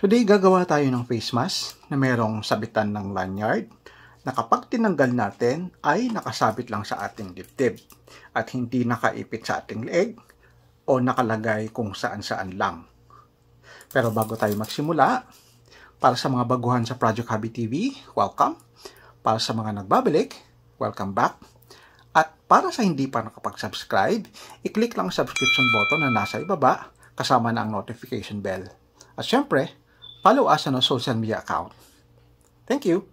Today, gagawa tayo ng face mask na merong sabitan ng lanyard na kapag tinanggal natin ay nakasabit lang sa ating dibdib at hindi nakaipit sa ating leg o nakalagay kung saan-saan lang. Pero bago tayo magsimula, para sa mga baguhan sa Project Hobby TV, welcome. Para sa mga nagbabalik, welcome back. At para sa hindi pa nakapag-subscribe, i-click lang ang subscription button na nasa ibaba kasama na ang notification bell. At syempre, follow us on our social media account. Thank you!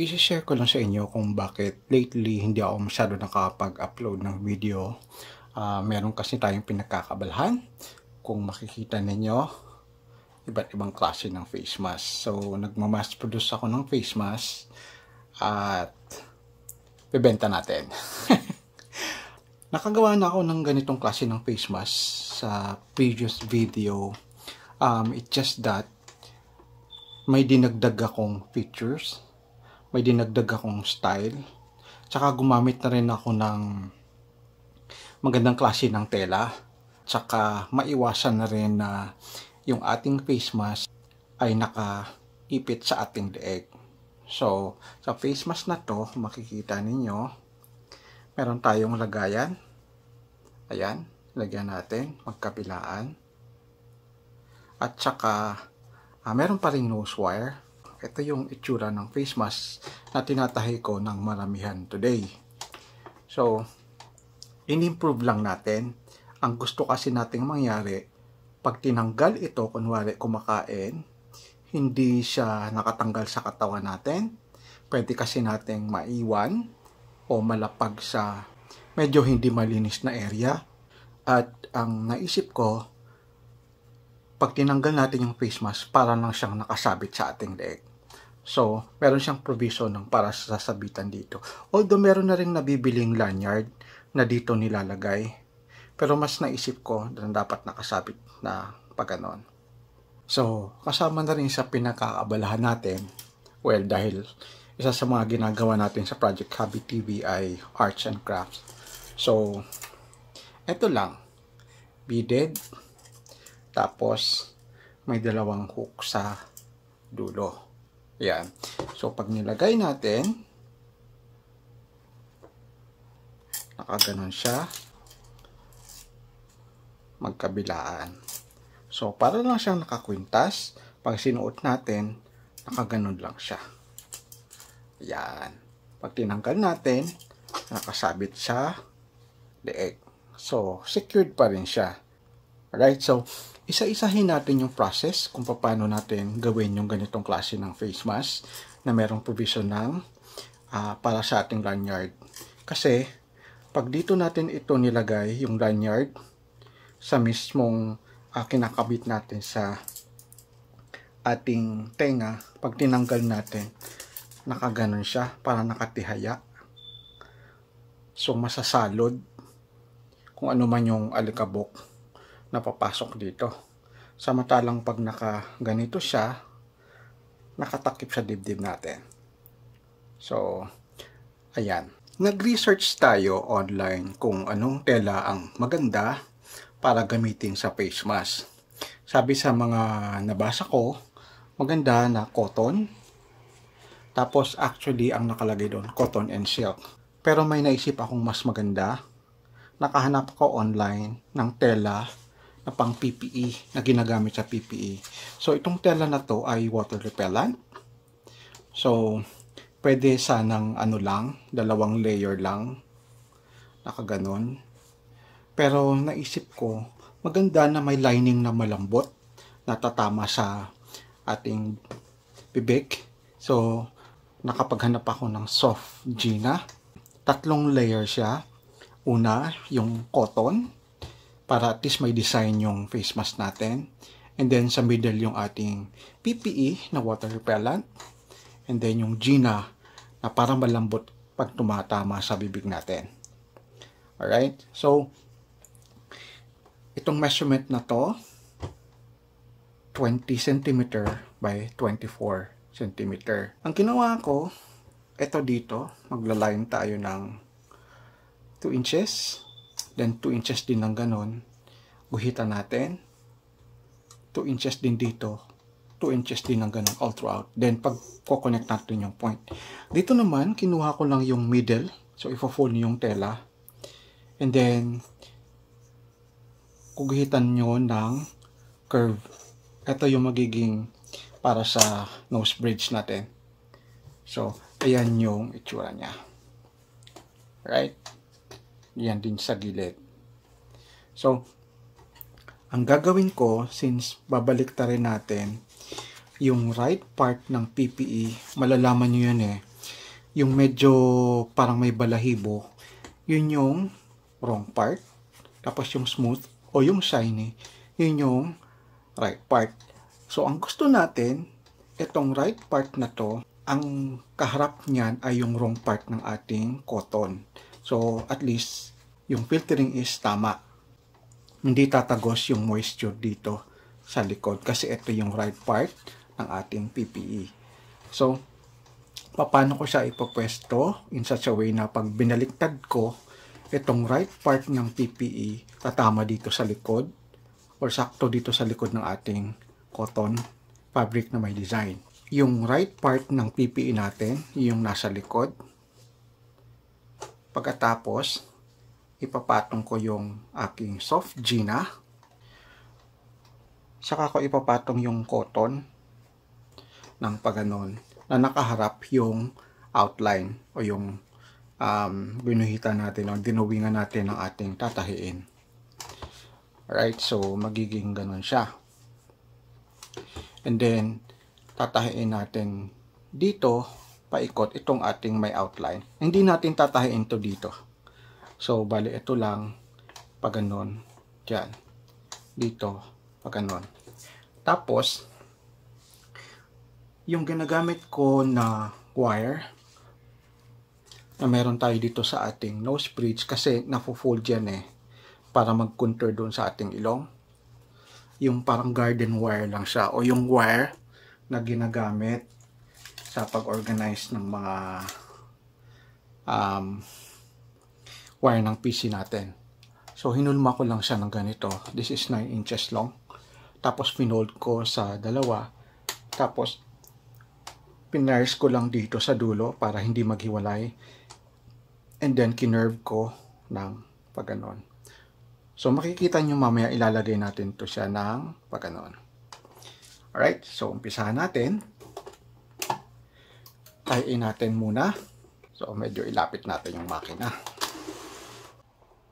I-share ko lang sa inyo kung bakit lately hindi ako masyado nakapag-upload ng video. Uh, meron kasi tayong pinagkakabalhan. Kung makikita ninyo, iba't ibang klase ng face mask. So, nagmamass produce ako ng face mask at bebenta natin. Nakagawa na ako ng ganitong klase ng face mask sa previous video. Um, it's just that may dinagdag akong features, may dinagdag akong style, tsaka gumamit na rin ako ng magandang klase ng tela, tsaka maiwasan na rin na yung ating face mask ay nakaipit sa ating leeg. So, sa face mask na to, makikita ninyo, meron tayong lagayan. Ayan, lagyan natin, magkapilaan At saka, ah, meron pa rin nose wire. Ito yung itsura ng face mask na tinatahi ko ng maramihan today. So, in-improve lang natin. Ang gusto kasi nating mangyari, pag tinanggal ito, kunwari kumakain, hindi siya nakatanggal sa katawan natin. Pwede kasi nating maiwan o malapag sa medyo hindi malinis na area. At ang naisip ko, pag tinanggal natin yung face mask, para lang siyang nakasabit sa ating leeg. So, meron siyang provision ng para sa sabitan dito. Although meron na rin nabibiling lanyard na dito nilalagay. Pero mas naisip ko na dapat nakasabit na pagganon. So, kasama na rin sa pinakakabalahan natin. Well, dahil isa sa mga ginagawa natin sa Project Hobby TV ay Arts and Crafts. So, eto lang. Beaded. Tapos, may dalawang hook sa dulo. Yan. So, pag nilagay natin, nakaganon siya. Magkabilaan. So, para lang siyang nakakwintas. Pag sinuot natin, nakaganon lang siya. Yan. Pag tinanggal natin, nakasabit sa leeg. So, secured pa rin siya. Alright, so, isa-isahin natin yung process kung paano natin gawin yung ganitong klase ng face mask na merong provision ng uh, para sa ating lanyard. Kasi, pag dito natin ito nilagay, yung lanyard, sa mismong uh, kinakabit natin sa ating tenga, pag tinanggal natin, nakaganon siya para nakatihaya so masasalod kung ano man yung alikabok na papasok dito samantalang pag naka ganito siya nakatakip sa dibdib natin so ayan nag-research tayo online kung anong tela ang maganda para gamitin sa face mask sabi sa mga nabasa ko maganda na cotton tapos actually ang nakalagay doon, cotton and silk. Pero may naisip akong mas maganda. Nakahanap ako online ng tela na pang PPE, na ginagamit sa PPE. So itong tela na to ay water repellent. So pwede sanang ano lang, dalawang layer lang. Nakaganon. Pero naisip ko, maganda na may lining na malambot na tatama sa ating bibig. So, nakapaghanap ako ng soft Gina. Tatlong layer siya. Una, yung cotton, para at least may design yung face mask natin. And then sa middle yung ating PPE na water repellent. And then yung Gina na parang malambot pag tumatama sa bibig natin. Alright? So, itong measurement na to, 20 cm by 24 cm. Ang ginawa ko, ito dito, maglaline tayo ng 2 inches. Then 2 inches din ng ganun. Guhitan natin. 2 inches din dito. 2 inches din ng ganun all throughout. Then pag connect natin yung point. Dito naman, kinuha ko lang yung middle. So ifo-fold yung tela. And then, kuguhitan nyo ng curve. Ito yung magiging para sa nose bridge natin. So, ayan yung itsura niya. Right? Yan din sa gilid. So, ang gagawin ko, since babalik ta rin natin, yung right part ng PPE, malalaman nyo yan eh, yung medyo parang may balahibo, yun yung wrong part. Tapos yung smooth o yung shiny, yun yung right part. So, ang gusto natin, itong right part na to, ang kaharap niyan ay yung wrong part ng ating cotton. So, at least, yung filtering is tama. Hindi tatagos yung moisture dito sa likod kasi ito yung right part ng ating PPE. So, paano ko siya ipopwesto in such a way na pag binaliktad ko, itong right part ng PPE tatama dito sa likod or sakto dito sa likod ng ating cotton fabric na may design. Yung right part ng PPE natin, yung nasa likod. Pagkatapos, ipapatong ko yung aking soft gina. Saka ko ipapatong yung cotton ng paganon na nakaharap yung outline o yung um, binuhita natin o dinuwingan natin ng ating tatahiin. Alright, so magiging ganun siya. And then, tatahiin natin dito, paikot, itong ating may outline. Hindi natin tatahiin to dito. So, bali, ito lang, paganon, ganun, dyan. Dito, paganon. Tapos, yung ginagamit ko na wire, na meron tayo dito sa ating nose bridge, kasi nafo-fold yan eh, para mag-contour doon sa ating ilong yung parang garden wire lang siya o yung wire na ginagamit sa pag-organize ng mga um, wire ng PC natin. So, hinulma ko lang siya ng ganito. This is 9 inches long. Tapos, pinold ko sa dalawa. Tapos, pinayers ko lang dito sa dulo para hindi maghiwalay. And then, kinerve ko ng pag -anon. So makikita nyo mamaya ilalagay natin to siya ng pagkanoon. Alright, so umpisahan natin. Tie-in natin muna. So medyo ilapit natin yung makina.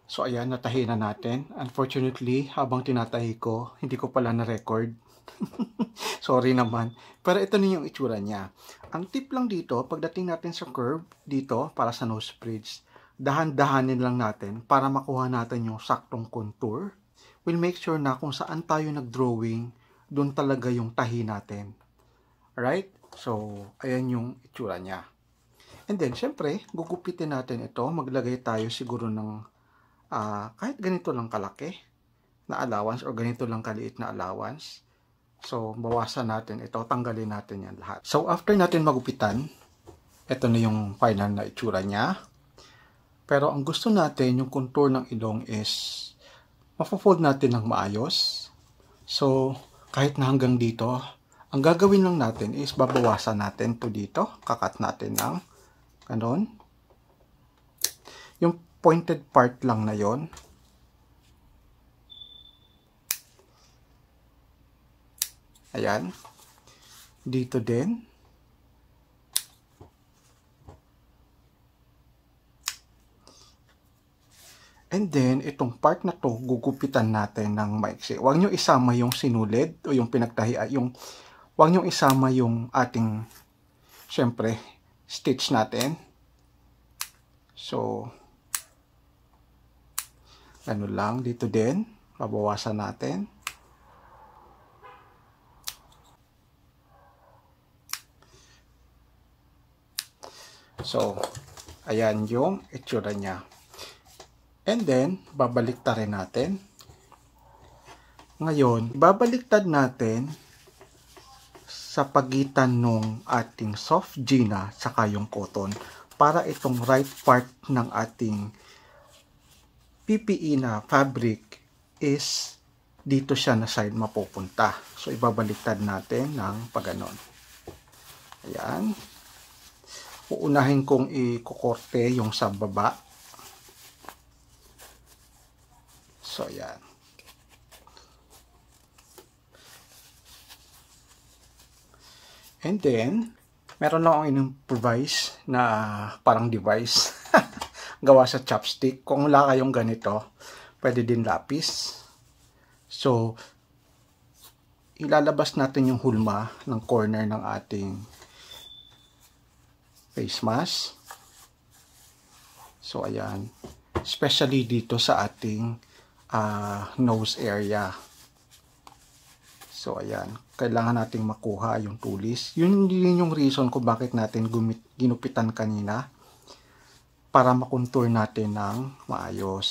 So ayan, natahi na natin. Unfortunately, habang tinatahi ko, hindi ko pala na-record. Sorry naman. Pero ito na yung itsura niya. Ang tip lang dito, pagdating natin sa curve dito para sa nose bridge, dahan-dahanin lang natin para makuha natin yung saktong contour, we'll make sure na kung saan tayo nag-drawing, doon talaga yung tahi natin. Alright? So, ayan yung itsura niya. And then, syempre, gugupitin natin ito. Maglagay tayo siguro ng uh, kahit ganito lang kalaki na allowance or ganito lang kaliit na allowance. So, bawasan natin ito. Tanggalin natin yan lahat. So, after natin magupitan, ito na yung final na itsura niya. Pero ang gusto natin, yung contour ng ilong is mapofold natin ng maayos. So, kahit na hanggang dito, ang gagawin lang natin is babawasan natin to dito. Kakat natin ng ganun. Yung pointed part lang na yon Ayan. Dito din. And then, itong part na to, gugupitan natin ng maiksi. Huwag nyo isama yung sinulid o yung pinagtahian. Ah, yung, huwag nyo isama yung ating, syempre, stitch natin. So, ano lang, dito din. Pabawasan natin. So, ayan yung itsura niya. And then, rin natin. Ngayon, babaliktad natin sa pagitan ng ating soft gina saka yung cotton para itong right part ng ating PPE na fabric is dito siya na side mapupunta. So, ibabaliktad natin ng paganon. Ayan. Uunahin kong ikukorte yung sa baba So, ayan. And then, meron na akong in-improvise na parang device gawa sa chopstick. Kung wala kayong ganito, pwede din lapis. So, ilalabas natin yung hulma ng corner ng ating face mask. So, ayan. Especially dito sa ating uh, nose area. So, ayan. Kailangan nating makuha yung tulis. Yun din yung reason ko bakit natin gumit, ginupitan kanina para makontour natin ng maayos.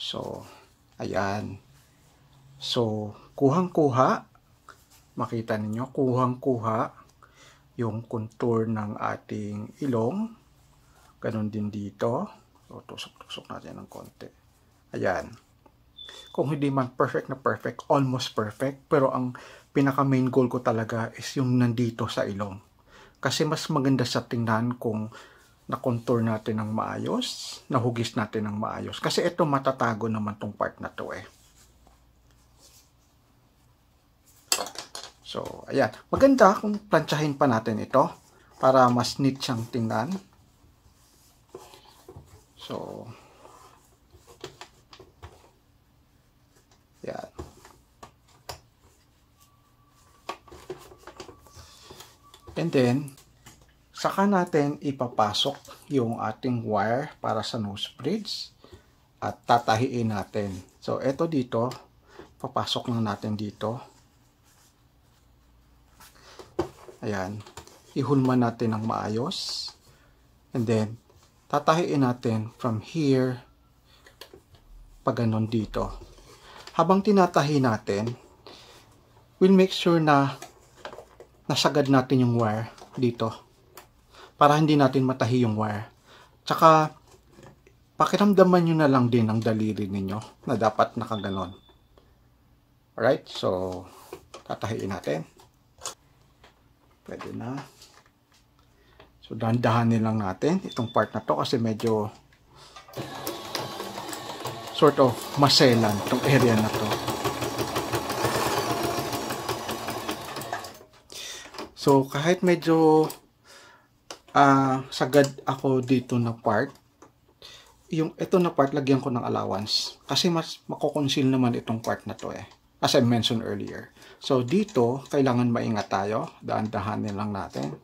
So, ayan. So, kuhang-kuha. Makita ninyo, kuhang-kuha yung contour ng ating ilong. Ganon din dito. So, tusok-tusok natin ng konti. Ayan. Kung hindi man perfect na perfect, almost perfect, pero ang pinaka main goal ko talaga is yung nandito sa ilong. Kasi mas maganda sa tingnan kung na-contour natin ng maayos, nahugis natin ng maayos. Kasi ito matatago naman tong part na to eh. So, ayan. Maganda kung planchahin pa natin ito para mas neat siyang tingnan. So, Yan. And then, saka natin ipapasok yung ating wire para sa nose bridge at tatahiin natin. So, eto dito, papasok lang natin dito. Ayan. Ihulma natin ng maayos. And then, tatahiin natin from here pag ganun dito habang tinatahi natin, we'll make sure na nasagad natin yung wire dito para hindi natin matahi yung wire. Tsaka, pakiramdaman nyo na lang din ang daliri ninyo na dapat nakaganon. Alright, so, tatahiin natin. Pwede na. So, dahan-dahanin lang natin itong part na to kasi medyo sort of maselan tong area na to. So, kahit medyo uh, sagad ako dito na part, yung ito na part, lagyan ko ng allowance. Kasi mas makoconceal naman itong part na to eh. As I mentioned earlier. So, dito, kailangan maingat tayo. dahan dahanin lang natin.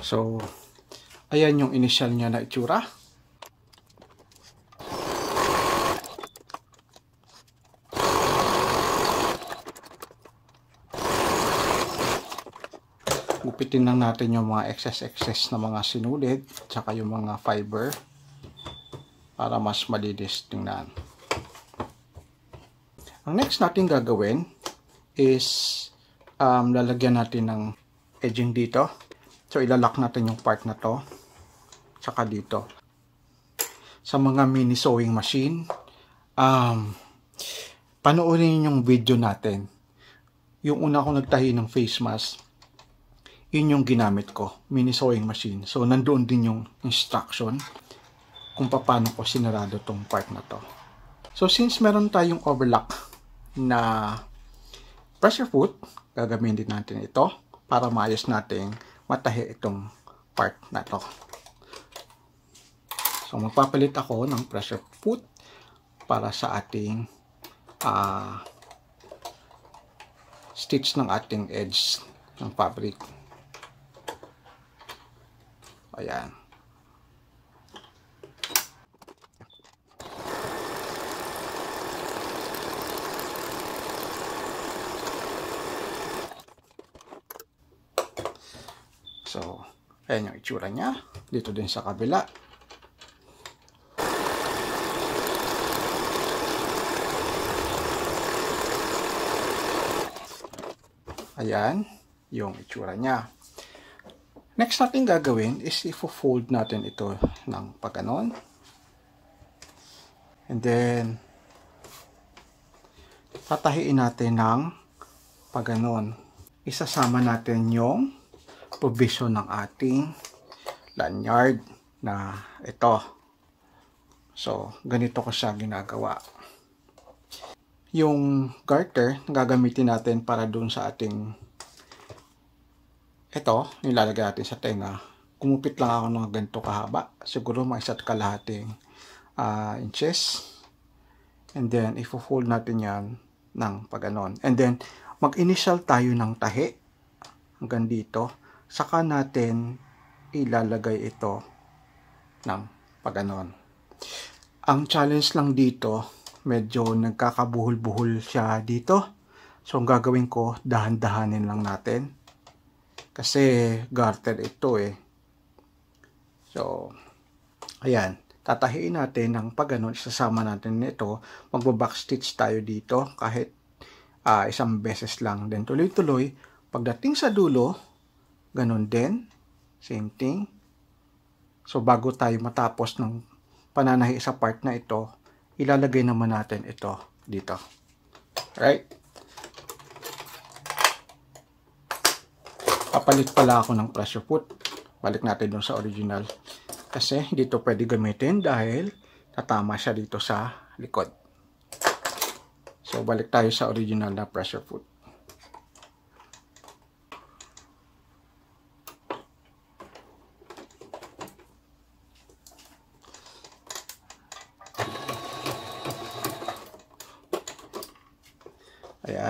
So, ayan yung initial niya na itsura. Gupitin lang natin yung mga excess-excess na mga sinulid tsaka yung mga fiber para mas malinis tingnan. Ang next natin gagawin is um, lalagyan natin ng edging dito So, ilalak natin yung part na to. Tsaka dito. Sa mga mini sewing machine, um, panoorin yung video natin. Yung una kong nagtahi ng face mask, yun yung ginamit ko, mini sewing machine. So, nandoon din yung instruction kung paano ko sinarado tong part na to. So, since meron tayong overlock na pressure foot, gagamitin din natin ito para maayos natin matahi itong part na to. So magpapalit ako ng pressure foot para sa ating uh, stitch ng ating edge ng fabric. Ayan. So, ayan yung itsura niya. Dito din sa kabila. Ayan, yung itsura niya. Next natin gagawin is ifo-fold natin ito ng pagkanon. And then, tatahiin natin ng pagkanon. Isasama natin yung provision ng ating lanyard na ito. So, ganito ko siya ginagawa. Yung garter, gagamitin natin para dun sa ating ito, nilalagay natin sa tenga. Kumupit lang ako ng ganito kahaba. Siguro mga isa't kalahating uh, inches. And then, ifo-fold natin yan ng paganon. And then, mag-initial tayo ng tahi hanggang dito saka natin ilalagay ito ng paganon. Ang challenge lang dito, medyo nagkakabuhol-buhol siya dito. So, ang gagawin ko, dahan-dahanin lang natin. Kasi, garter ito eh. So, ayan. Tatahiin natin ng pagano, isasama natin nito. Magbabackstitch tayo dito kahit uh, isang beses lang. Then, tuloy-tuloy. Pagdating sa dulo, ganun din. Same thing. So, bago tayo matapos ng pananahi sa part na ito, ilalagay naman natin ito dito. Right? Papalit pala ako ng pressure foot. Balik natin dun sa original. Kasi dito ito pwede gamitin dahil tatama siya dito sa likod. So, balik tayo sa original na pressure foot.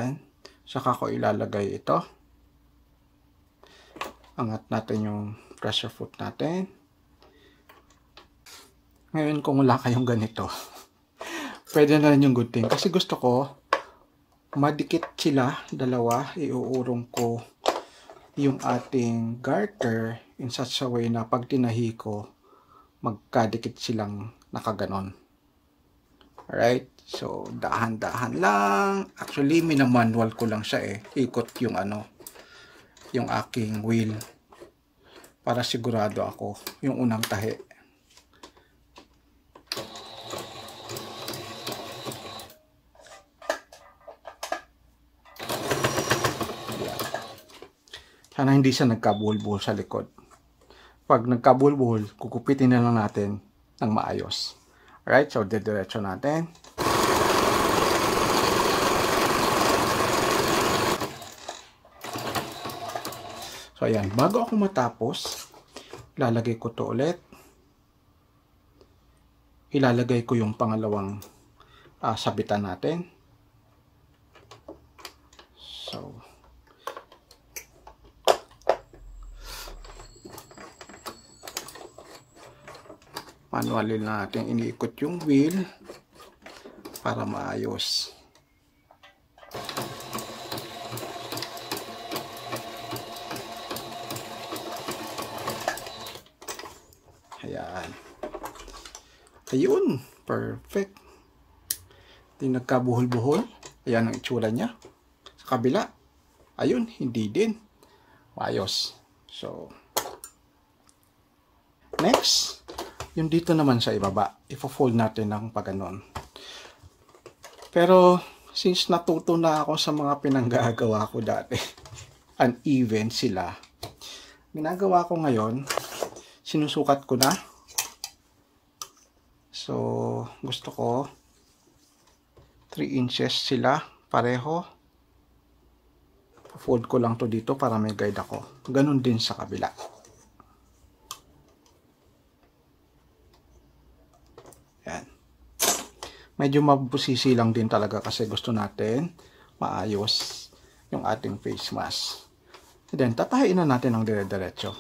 dyan. Saka ko ilalagay ito. Angat natin yung pressure foot natin. Ngayon kung wala kayong ganito, pwede na rin yung good thing. Kasi gusto ko, madikit sila, dalawa, iuurong ko yung ating garter in such a way na pag tinahi ko, magkadikit silang nakaganon. Alright? So, dahan-dahan lang. Actually, minamanual ko lang siya eh. Ikot yung ano, yung aking wheel. Para sigurado ako yung unang tahi. Sana hindi siya nagkabulbul sa likod. Pag nagkabulbul, kukupitin na lang natin ng maayos. Alright, so didiretso natin. So, ayan. Bago ako matapos, ilalagay ko to ulit. Ilalagay ko yung pangalawang uh, sabitan natin. manually natin iniikot yung wheel para maayos ayan ayun perfect hindi nagkabuhol-buhol ayan ang itsura niya sa kabila ayun hindi din maayos so next yung dito naman sa ibaba, ipo-fold natin ng paganoon. Pero, since natuto na ako sa mga pinanggagawa ko dati, uneven sila, ginagawa ko ngayon, sinusukat ko na. So, gusto ko, 3 inches sila, pareho. Fold ko lang to dito para may guide ako. ganun din sa kabila. medyo mabusisi lang din talaga kasi gusto natin maayos yung ating face mask. And then, tatahain na natin ang dire-diretso.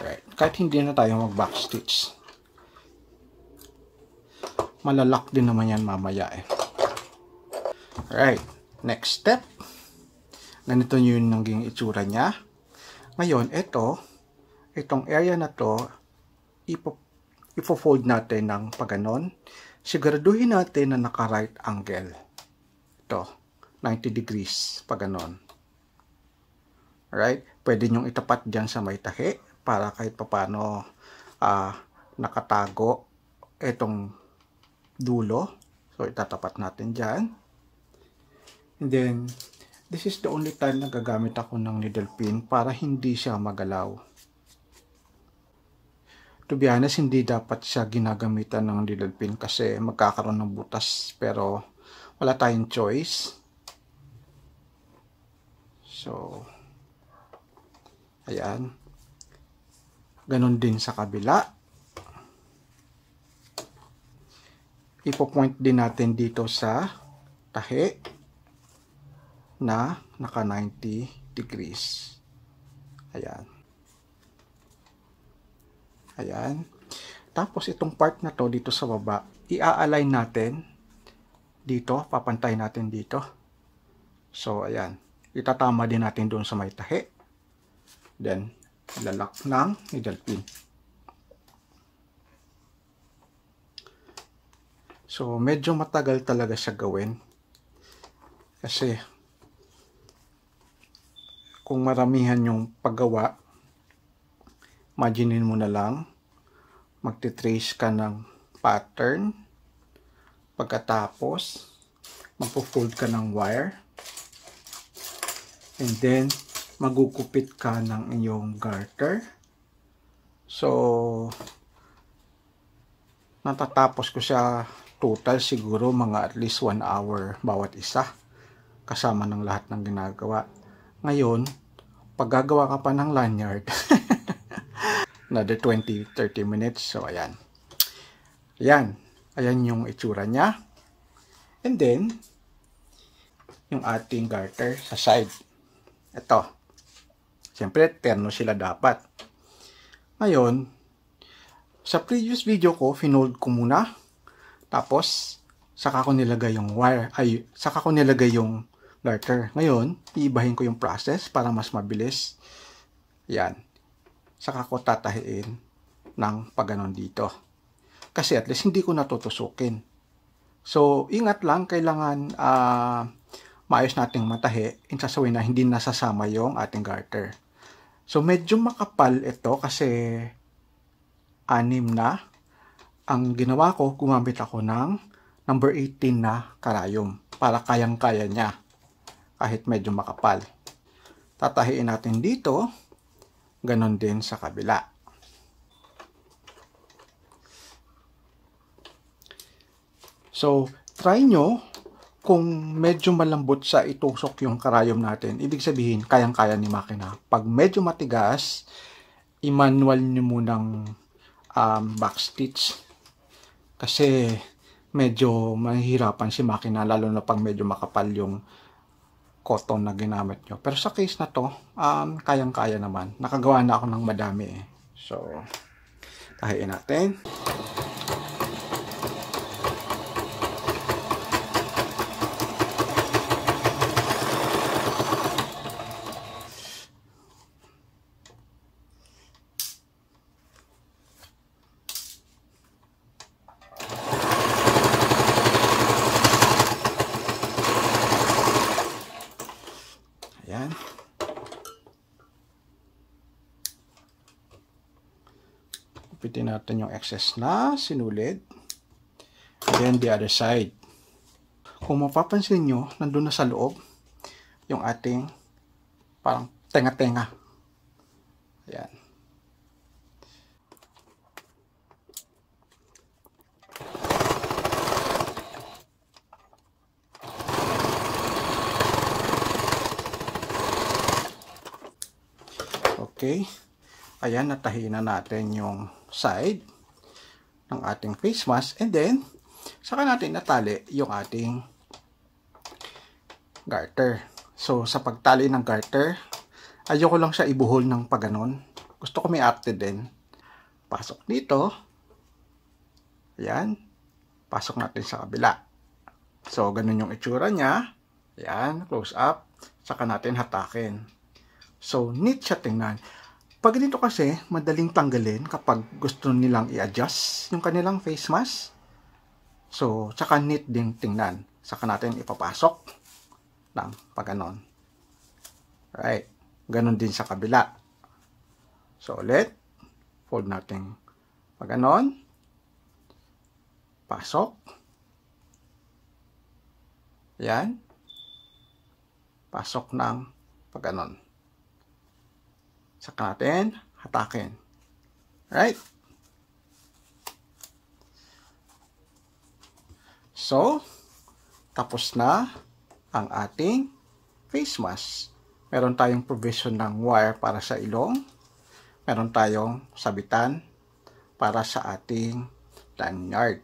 Alright, kahit hindi na tayo mag-backstitch. Malalak din naman yan mamaya eh. Alright, next step. Ganito yun naging itsura niya. Ngayon, ito, itong area na to, ipo, ipo-fold natin ng paganon. Siguraduhin natin na naka-right angle. Ito, 90 degrees, paganon. Alright? Pwede nyong itapat dyan sa may tahi para kahit papano uh, nakatago itong dulo. So, itatapat natin dyan. And then, This is the only time na gagamit ako ng needle pin para hindi siya magalaw. To be honest, hindi dapat siya ginagamitan ng needle pin kasi magkakaroon ng butas pero wala tayong choice. So, ayan. Ganon din sa kabila. ipo-point din natin dito sa tahi na naka 90 degrees. Ayan. Ayan. Tapos itong part na to dito sa baba, i-align natin dito, papantay natin dito. So ayan, itatama din natin doon sa may tahi. Then lalak ng needle pin. So medyo matagal talaga siya gawin kasi kung maramihan yung paggawa, imaginin mo na lang, magte-trace ka ng pattern, pagkatapos, magpo-fold ka ng wire, and then, magukupit ka ng iyong garter. So, natatapos ko siya total siguro mga at least 1 hour bawat isa kasama ng lahat ng ginagawa. Ngayon, paggagawa ka pa ng lanyard, another 20-30 minutes. So, ayan. Ayan. Ayan yung itsura niya. And then, yung ating garter sa side. Ito. Siyempre, terno sila dapat. Ngayon, sa previous video ko, finold ko muna. Tapos, saka ko nilagay yung wire, ay, saka ko nilagay yung lurker. Ngayon, iibahin ko yung process para mas mabilis. Yan. Saka ko tatahiin ng pagano'n dito. Kasi at least hindi ko natutusukin. So, ingat lang. Kailangan uh, maayos nating matahi in sasawin na hindi nasasama yung ating garter. So, medyo makapal ito kasi anim na. Ang ginawa ko, gumamit ako ng number 18 na karayom para kayang-kaya niya kahit medyo makapal. Tatahiin natin dito, ganon din sa kabila. So, try nyo kung medyo malambot sa itusok yung karayom natin. Ibig sabihin, kayang-kaya ni makina. Pag medyo matigas, i-manual nyo munang um, backstitch. Kasi medyo mahihirapan si makina, lalo na pag medyo makapal yung cotton na ginamit nyo. Pero sa case na to, um, kayang-kaya naman. Nakagawa na ako ng madami eh. So, tahiin natin. ulitin natin yung excess na sinulid. Then the other side. Kung mapapansin nyo, nandun na sa loob yung ating parang tenga-tenga. Ayan. Okay. Ayan, natahi na natin yung side ng ating face mask. And then, saka natin natali yung ating garter. So, sa pagtali ng garter, ayoko lang siya ibuhol ng paganon. Gusto ko may arte din. Pasok dito. Ayan. Pasok natin sa kabila. So, ganun yung itsura niya. Ayan, close up. Saka natin hatakin. So, neat siya tingnan. Pag ganito kasi, madaling tanggalin kapag gusto nilang i-adjust yung kanilang face mask. So, tsaka neat din tingnan. Saka natin ipapasok ng paganon. Right. Ganon din sa kabila. So, ulit. Fold natin paganon. Pasok. Yan. Pasok ng paganon. Tsaka natin hatakin. Right? So, tapos na ang ating face mask. Meron tayong provision ng wire para sa ilong. Meron tayong sabitan para sa ating lanyard.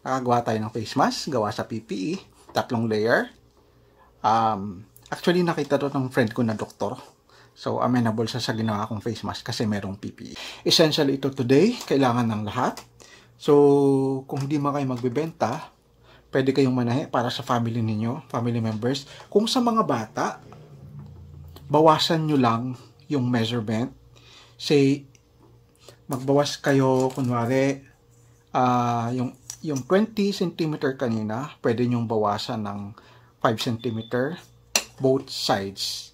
Nakagawa tayo ng face mask, gawa sa PPE, tatlong layer. Um, actually, nakita to ng friend ko na doktor So, amenable sa sa ginawa kong face mask kasi merong PPE. Essential ito today. Kailangan ng lahat. So, kung hindi man kayo magbebenta, pwede kayong manahe para sa family ninyo, family members. Kung sa mga bata, bawasan nyo lang yung measurement. Say, magbawas kayo, kunwari, uh, yung, yung 20 cm kanina, pwede nyong bawasan ng 5 cm both sides.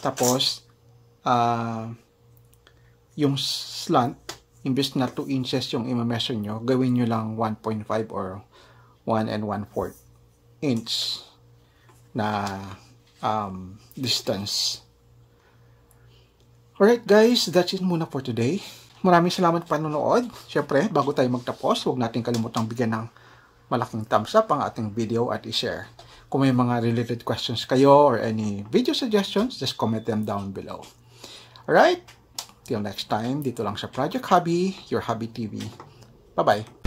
Tapos, uh, yung slant, imbes na 2 inches yung imameasure nyo, gawin nyo lang 1.5 or 1 and 1 4 inch na um, distance. Alright guys, that's it muna for today. Maraming salamat panonood. Siyempre, bago tayo magtapos, huwag natin kalimutang bigyan ng malaking thumbs up ang ating video at i-share. Kung may mga related questions kayo or any video suggestions, just comment them down below. Alright? Till next time, dito lang sa Project Hobby, your Hobby TV. Bye-bye!